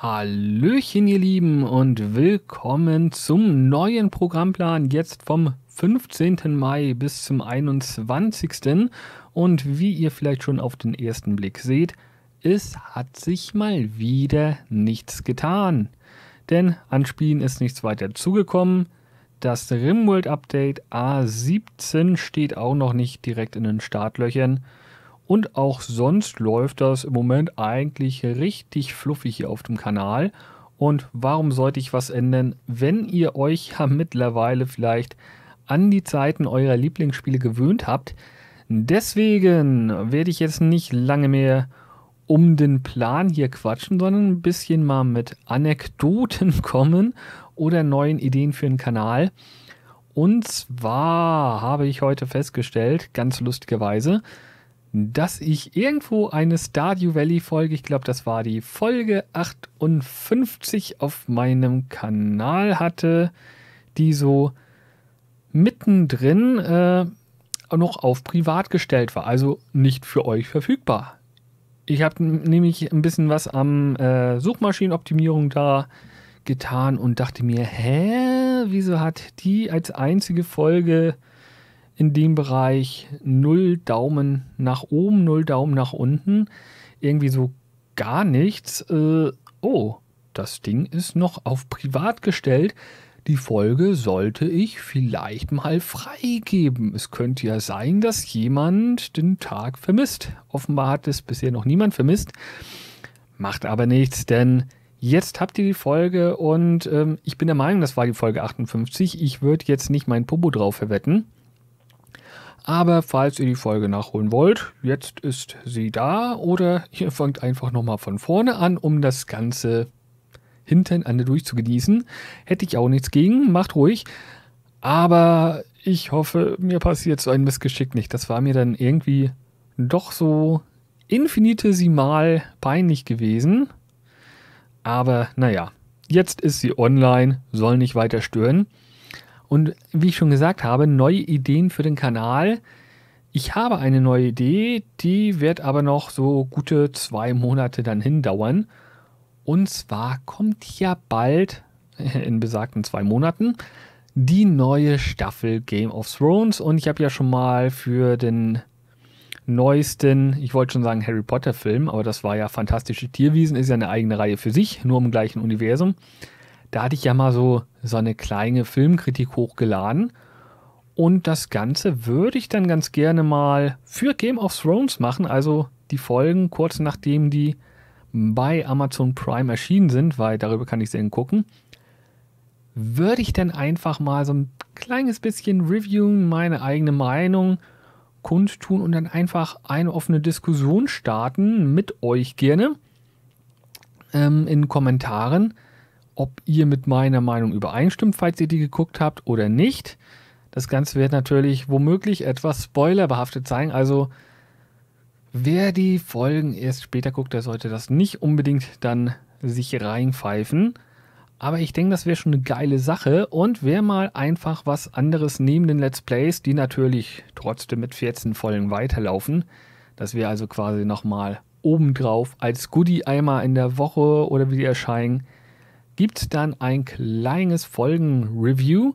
Hallöchen, ihr Lieben, und willkommen zum neuen Programmplan. Jetzt vom 15. Mai bis zum 21. Und wie ihr vielleicht schon auf den ersten Blick seht, es hat sich mal wieder nichts getan. Denn an Spielen ist nichts weiter zugekommen. Das Rimworld Update A17 steht auch noch nicht direkt in den Startlöchern. Und auch sonst läuft das im Moment eigentlich richtig fluffig hier auf dem Kanal. Und warum sollte ich was ändern, wenn ihr euch ja mittlerweile vielleicht an die Zeiten eurer Lieblingsspiele gewöhnt habt? Deswegen werde ich jetzt nicht lange mehr um den Plan hier quatschen, sondern ein bisschen mal mit Anekdoten kommen oder neuen Ideen für den Kanal. Und zwar habe ich heute festgestellt, ganz lustigerweise, dass ich irgendwo eine Stardew Valley Folge, ich glaube, das war die Folge 58 auf meinem Kanal hatte, die so mittendrin äh, noch auf privat gestellt war, also nicht für euch verfügbar. Ich habe nämlich ein bisschen was am äh, Suchmaschinenoptimierung da getan und dachte mir, hä, wieso hat die als einzige Folge in dem Bereich null Daumen nach oben, null Daumen nach unten. Irgendwie so gar nichts. Äh, oh, das Ding ist noch auf privat gestellt. Die Folge sollte ich vielleicht mal freigeben. Es könnte ja sein, dass jemand den Tag vermisst. Offenbar hat es bisher noch niemand vermisst. Macht aber nichts, denn Jetzt habt ihr die Folge und ähm, ich bin der Meinung, das war die Folge 58. Ich würde jetzt nicht mein Popo drauf verwetten. Aber falls ihr die Folge nachholen wollt, jetzt ist sie da oder ihr fangt einfach nochmal von vorne an, um das Ganze hintereinander durchzugenießen. Hätte ich auch nichts gegen, macht ruhig. Aber ich hoffe, mir passiert so ein Missgeschick nicht. Das war mir dann irgendwie doch so infinitesimal peinlich gewesen. Aber naja, jetzt ist sie online, soll nicht weiter stören. Und wie ich schon gesagt habe, neue Ideen für den Kanal. Ich habe eine neue Idee, die wird aber noch so gute zwei Monate dann hindauern. Und zwar kommt ja bald, in besagten zwei Monaten, die neue Staffel Game of Thrones. Und ich habe ja schon mal für den neuesten, ich wollte schon sagen Harry Potter Film, aber das war ja Fantastische Tierwesen, ist ja eine eigene Reihe für sich, nur im gleichen Universum. Da hatte ich ja mal so, so eine kleine Filmkritik hochgeladen. Und das Ganze würde ich dann ganz gerne mal für Game of Thrones machen, also die Folgen kurz nachdem die bei Amazon Prime erschienen sind, weil darüber kann ich sehen gucken. Würde ich dann einfach mal so ein kleines bisschen reviewen, meine eigene Meinung kundtun und dann einfach eine offene Diskussion starten mit euch gerne ähm, in Kommentaren ob ihr mit meiner Meinung übereinstimmt, falls ihr die geguckt habt oder nicht. Das Ganze wird natürlich womöglich etwas spoilerbehaftet sein, also wer die Folgen erst später guckt, der sollte das nicht unbedingt dann sich reinpfeifen. Aber ich denke, das wäre schon eine geile Sache und wäre mal einfach was anderes neben den Let's Plays, die natürlich trotzdem mit 14 Folgen weiterlaufen. Das wäre also quasi nochmal obendrauf als Goodie einmal in der Woche oder wie die erscheinen gibt dann ein kleines Folgenreview.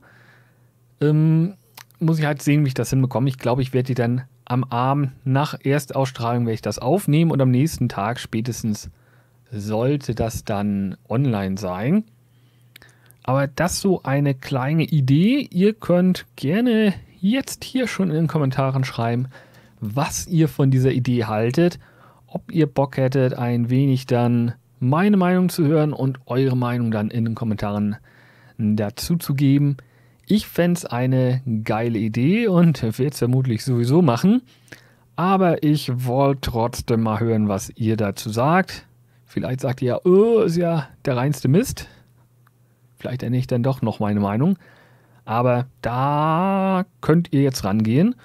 Ähm, muss ich halt sehen, wie ich das hinbekomme. Ich glaube, ich werde die dann am Abend nach Erstausstrahlung werde ich das aufnehmen und am nächsten Tag spätestens sollte das dann online sein. Aber das so eine kleine Idee. Ihr könnt gerne jetzt hier schon in den Kommentaren schreiben, was ihr von dieser Idee haltet, ob ihr Bock hättet, ein wenig dann meine Meinung zu hören und eure Meinung dann in den Kommentaren dazu zu geben. Ich fände es eine geile Idee und werde es vermutlich sowieso machen. Aber ich wollte trotzdem mal hören, was ihr dazu sagt. Vielleicht sagt ihr ja, oh, ist ja der reinste Mist. Vielleicht ändere ich dann doch noch meine Meinung. Aber da könnt ihr jetzt rangehen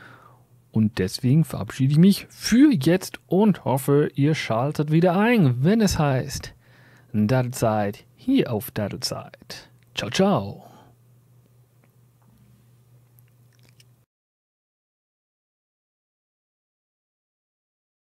und deswegen verabschiede ich mich für jetzt und hoffe, ihr schaltet wieder ein, wenn es heißt Daddlezeit hier auf Daddlezeit. Ciao, ciao.